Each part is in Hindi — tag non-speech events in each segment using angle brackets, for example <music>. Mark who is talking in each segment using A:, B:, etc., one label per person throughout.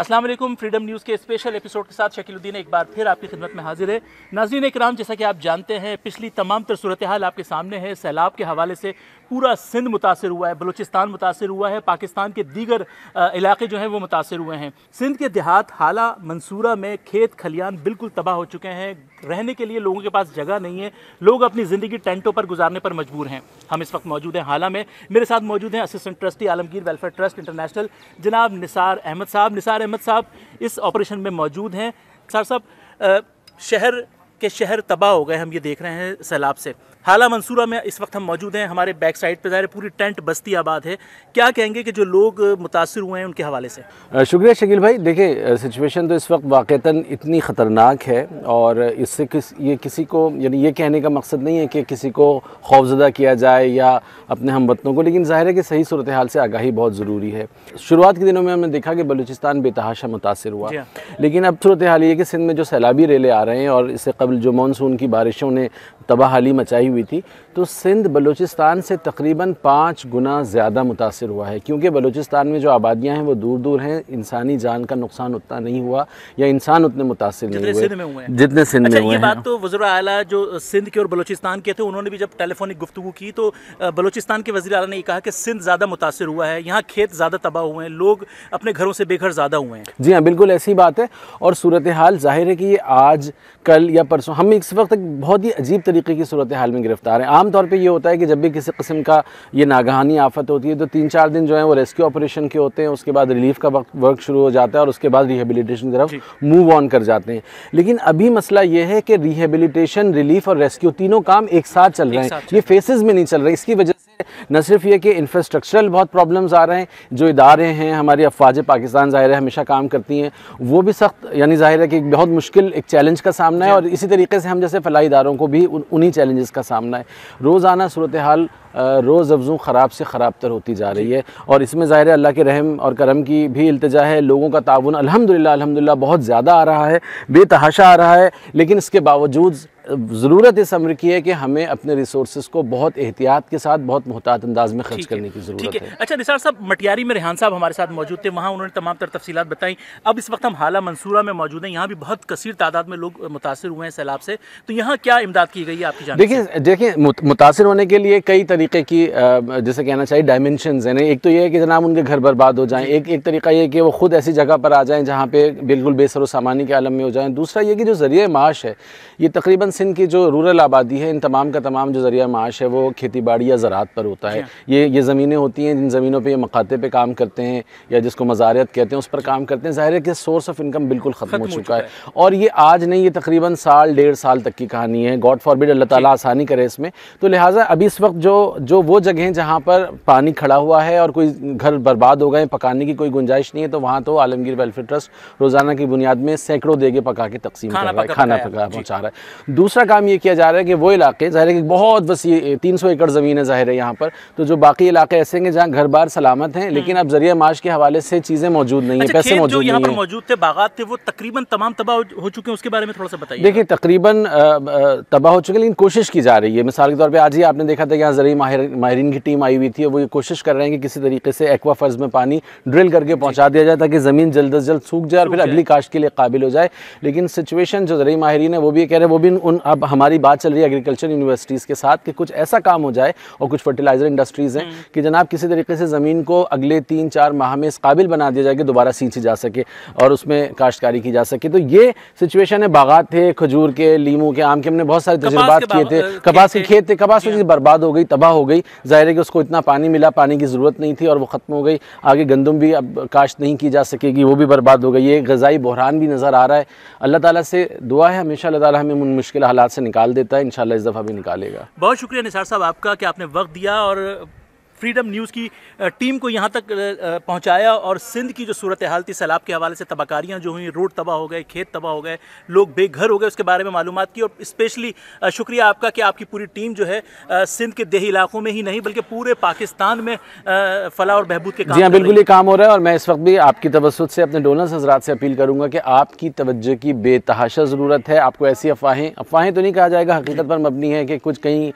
A: अस्सलाम वालेकुम फ्रीडम न्यूज़ के स्पेशल एपिसोड के साथ शकीलुद्दीन एक बार फिर आपकी खिदमत में हाजिर है नाजीन कराम जैसा कि आप जानते हैं पिछली तमाम तर सूरत हाल आपके सामने है सैलाब के हवाले से पूरा सिंध मुतासर हुआ है बलूचिस्तान मुतासर हुआ है पाकिस्तान के दीगर इलाके जो हैं वो मुतासर हुए हैं सिंध के देहात हाला मंसूरा में खेत खलियान बिल्कुल तबाह हो चुके हैं रहने के लिए लोगों के पास जगह नहीं है लोग अपनी ज़िंदगी टेंटों पर गुजारने पर मजबूर हैं हम इस वक्त मौजूद हैं हाला में मेरे साथ मौजूद हैं assistant trustee Alamgir Welfare Trust International जनाब निसार अहमद साहब निसार अहमद साहब इस ऑपरेशन में मौजूद हैं सर साहब शहर के शहर तबाह हो गए हम ये देख रहे हैं सैलाब से हाला मंसूरा में इस वक्त हम मौजूद हैं हमारे बैक साइड पर पूरी टेंट बस्ती आबाद है क्या कहेंगे कि जो लोग मुतासर हुए हैं उनके हवाले
B: से शुक्रिया शकील भाई देखिए सिचुएशन तो इस वक्त वाक़ता इतनी ख़तरनाक है और इससे किस ये किसी को यानी ये कहने का मकसद नहीं है कि किसी को खौफजदा किया जाए या अपने हम वतनों को लेकिन ज़ाहिर है कि सही सूरत हाल से आगाही बहुत ज़रूरी है शुरुआत के दिनों में हमने देखा कि बलूचिस्तान बेतहाशा मुतासर हुआ हाँ। लेकिन अब सूरत हाल ये कि सिंध में जो सैलाबी रेले आ रहे हैं और इससे कबल जो मानसून की बारिशों ने हाली मचाई हुई थी तो सिंध बलूचिस्तान से तकरीबन पाँच गुना ज़्यादा मुतासर हुआ है क्योंकि बलूचिस्तान में जो आबादियाँ हैं वो दूर दूर हैं इंसानी जान का नुकसान उतना नहीं हुआ या इंसान उतने मुतासर नहीं हुए, जितने सिंध में अच्छा, हुए ये बात
A: तो वजर अला जो सिंध के और बलूचिस्तान के थे उन्होंने भी जब टेलीफोनिक गुफ्तु की तो बलोचिस्तान के वजी अला ने कहा कि सिंध ज़्यादा मुतासर हुआ है यहाँ खेत ज़्यादा तबाह हुए हैं लोग अपने घरों से बेघर ज़्यादा हुए हैं
B: जी हाँ बिल्कुल ऐसी बात है और सूरत हाल जाहिर है कि ये आज कल या परसों हम इस वक्त बहुत ही अजीब तरीके की सूरत हाल में गिरफ्तार हैं आम आमतौर पे ये होता है कि जब भी किसी किस्म का ये नागहानी आफत होती है तो तीन चार दिन जो है वो रेस्क्यू ऑपरेशन के होते हैं उसके बाद रिलीफ का वर्क शुरू हो जाता है और उसके बाद रिहेबिलिटेशन की तरफ मूव ऑन कर जाते हैं लेकिन अभी मसला ये है कि रिहेबिलिटेशन रिलीफ और रेस्क्यू तीनों काम एक साथ चल रहे हैं ये फेसिस में नहीं चल रहे इसकी वजह से <laughs> न सिर्फ ये कि इंफ्रास्ट्रक्चरल बहुत प्रॉब्लम्स आ रहे हैं जो इदारे हैं हमारी अफवाज पाकिस्तान ज़ाहिर है हमेशा काम करती हैं वो भी सख्त यानी ज़ाहिर है कि बहुत मुश्किल एक चैलेंज का सामना है और इसी तरीके से हम जैसे फलाई इदारों को भी उन्हीं चैलेंजेस का सामना है रोज़ाना सूरत हाल रोज़ अफजू ख़राब से ख़राब तर होती जा रही है और इसमें ज़ाहिर अल्लाह के रहम और करम की भी इल्तजा है लोगों का ताउन अलहमदिल्ला अलहमदिल्ला बहुत ज़्यादा आ रहा है बेतहाशा आ रहा है लेकिन इसके बावजूद ज़रूरत इस अमर की है कि हमें अपने रिसोर्स को बहुत एहतियात के साथ बहुत मोहतात अंदाज में खर्च करने की ज़रूरत है
A: अच्छा निसार साहब मटियारी में रेहान साहब हमारे साथ मौजूद थे वहाँ उन्होंने तमाम तर तफसीत बताई अब इस वक्त हम हाला मंसूरा में मौजूद हैं यहाँ भी बहुत कसर तादाद में लोग मुतासर हुए हैं सैलाब से तो यहाँ क्या इमदाद की गई है आपकी देखिए
B: देखिए मुतासर होने के लिए कई तरीके की जैसे कहना चाहिए डायमेंशन है एक तो ये है कि जनाब उनके घर बर्बाद हो जाएँ एक एक तरीका ये कि वो खुद ऐसी जगह पर आ जाएँ जहाँ पे बिल्कुल बेसर सामानी के आलम में हो जाएँ दूसरा ये कि जो ज़रिए माश है ये तकरीबन सिंध की जो रूरल आबादी है इन तमाम का तमाम जो ज़रिया माश है वो खेती बाड़ी या ज़रात पर होता है ये ये ज़मीनें होती हैं जिन ज़मीनों पर ये मखाते पे काम करते हैं या जिसको मज़ारियत कहते हैं उस पर काम करते हैं ज़ाहिर है कि सोर्स ऑफ इनकम बिल्कुल ख़त्म हो चुका है और ये आज नहीं ये तकरीबन साल डेढ़ साल तक की कहानी है गॉड फॉरबिड अल्लाह ताली आसानी करे इसमें तो लिहाजा अभी इस वक्त जो जो वो जगह हैं जहाँ पर पानी खड़ा हुआ है और कोई घर बर्बाद हो गए पकाने की कोई गुंजाइश नहीं है तो वहाँ तो आलमगीर वेलफेयर ट्रस्ट रोज़ाना की बुनियाद में सैकड़ों देगे पका के तकसीम कर रहा है खाना पका पहुँचा रहा है दूसरा काम ये किया जा रहा है कि वो इलाके ज़ाहिर है कि बहुत वसी तीन सौ एकड़ ज़मीन है ज़ाहिर है यहाँ पर तो जो बाकी इलाके ऐसे हैं जहाँ घर बार सलामत हैं लेकिन हम्म। अब जरिए माश के हवाले से चीज़ें मौजूद नहीं है अच्छा, पैसे मौजूद नहीं है मौजूद
A: थे बागात थे वो तकरीबन तमाम तबाह हो चुके हैं उसके बारे में थोड़ा सा बताइए देखिए
B: तकरीबन तबाह हो चुके लेकिन कोशिश की जा रही है मिसाल के तौर पर आज ही आपने देखा था यहाँ जरिए माहरीन की टीम आई हुई थी वो ये कोशिश कर रहे हैं कि किसी तरीके से एक्वा फर्ज में पानी ड्रिल करके पहुँचा दिया जाए ताकि ज़मीन जल्द अज जल्द सूख जाए और फिर अगली काश्त के लिए काबिल हो जाए लेकिन सिचुएशन जो जरिए माहरीन है वो भी कह रहे हैं वो भी उन अब हमारी बात चल रही है एग्रीकल्चर यूनिवर्सिटीज़ के साथ कि कुछ ऐसा काम हो जाए और कुछ फर्टिलाइज़र इंडस्ट्रीज़ हैं हम्म। कि जनाब किसी तरीके से ज़मीन को अगले तीन चार माह में इस काबिल बना दिया जाए कि दोबारा सींची जा सके और उसमें काश्तकारी की जा सके तो ये सिचुएशन है बागात थे खजूर के लीमू के आम के हमने बहुत सारे तजुर्बात किए थे कपास के खेत थे कपास की बर्बाद हो गई तबाह हो गई ज़ाहिर है कि उसको इतना पानी मिला पानी की ज़रूरत नहीं थी और वो ख़त्म हो गई आगे गंदम भी अब काश्त नहीं की जा सकेगी वो भी बर्बाद हो गई ये गज़ाई बहरान भी नज़र आ रहा है अल्लाह ताली से दुआ है हमेशा अल्लाह ताली हमें उन मुश्किल हालात से निकाल देता है इन इस दफ़ा भी निकालेगा
A: बहुत शुक्रिया निसार साहब आपका कि आपने वक्त दिया और फ्रीडम न्यूज़ की टीम को यहाँ तक पहुँचाया और सिंध की जो सूरत हाल थी सैलाब के हवाले से तबाकारियाँ जो हुई रोड तबाह हो गए खेत तबाह हो गए लोग बेघर हो गए उसके बारे में मालूम की और स्पेशली शुक्रिया आपका कि आपकी पूरी टीम जो है सिंध के देही इलाकों में ही नहीं बल्कि पूरे पाकिस्तान में फला और बहबूद के जी हाँ बिल्कुल ये
B: काम हो रहा है और मैं इस वक्त भी आपकी तवसत से अपने डोनर्स हजरात से अपील करूँगा कि आपकी तवज्जो की बेतहाशा ज़रूरत है आपको ऐसी अफवाहें अफवाहें तो नहीं कहा जाएगा हकीकत पर मबनी है कि कुछ कहीं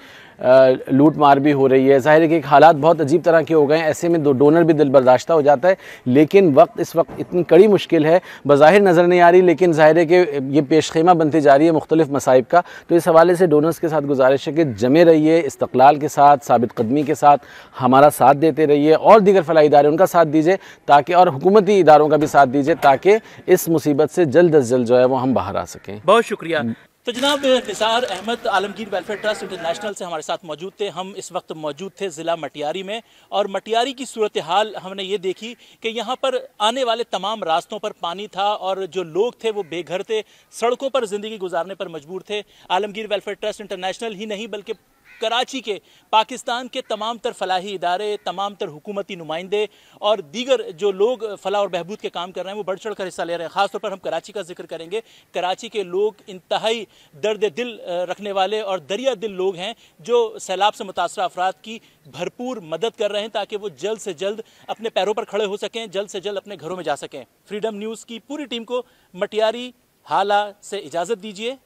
B: लूट मार भी हो रही है ज़ाहिर है कि हालात बहुत अजीब तरह के हो गए हैं ऐसे में दो डोनर भी दिल बर्दाश्ता हो जाता है लेकिन वक्त इस वक्त इतनी कड़ी मुश्किल है बाहिर नज़र नहीं आ रही लेकिन ज़ाहिर है कि ये पेश खेमा बनती जा रही है मुख्तलिफ मसाइब का तो इस हवाले से डोनर्स के साथ गुजारिश है कि जमे रहिए इस्तलाल के साथ सबित कदमी के साथ हमारा साथ देते रहिए और दीगर फलाई इदारे उनका साथ दीजिए ताकि और हुकूमती इदारों का भी साथ दीजिए ताकि इस मुसीबत से जल्द अज जल्द जो है वो हम बाहर आ सकें
A: बहुत शुक्रिया तो जनाब Nisar Ahmed Alamgir Welfare Trust International से हमारे साथ मौजूद थे हम इस वक्त मौजूद थे ज़िला मटियारी में और मटियारी की सूरत हाल हमने ये देखी कि यहाँ पर आने वाले तमाम रास्तों पर पानी था और जो लोग थे वो बेघर थे सड़कों पर ज़िंदगी गुजारने पर मजबूर थे आलमगीर वेलफेयर ट्रस्ट इंटरनेशनल ही नहीं बल्कि कराची के पाकिस्तान के तमाम तर फलाही इदारे तमाम तर हुकूमती नुमाइंदे और दीगर जो लोग फलाह और बहबूद के काम कर रहे हैं वो बढ़ चढ़ कर हिस्सा ले रहे हैं ख़ासतौर पर हम कराची का जिक्र करेंगे कराची के लोग इंतहाई दर्द दिल रखने वाले और दरिया दिल लोग हैं जो सैलाब से मुतासर अफराद की भरपूर मदद कर रहे हैं ताकि वो जल्द से जल्द अपने पैरों पर खड़े हो सकें जल्द से जल्द अपने घरों में जा सकें फ्रीडम न्यूज़ की पूरी टीम को मटियारी हाला से इजाज़त दीजिए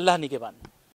A: अल्लाह निगेबान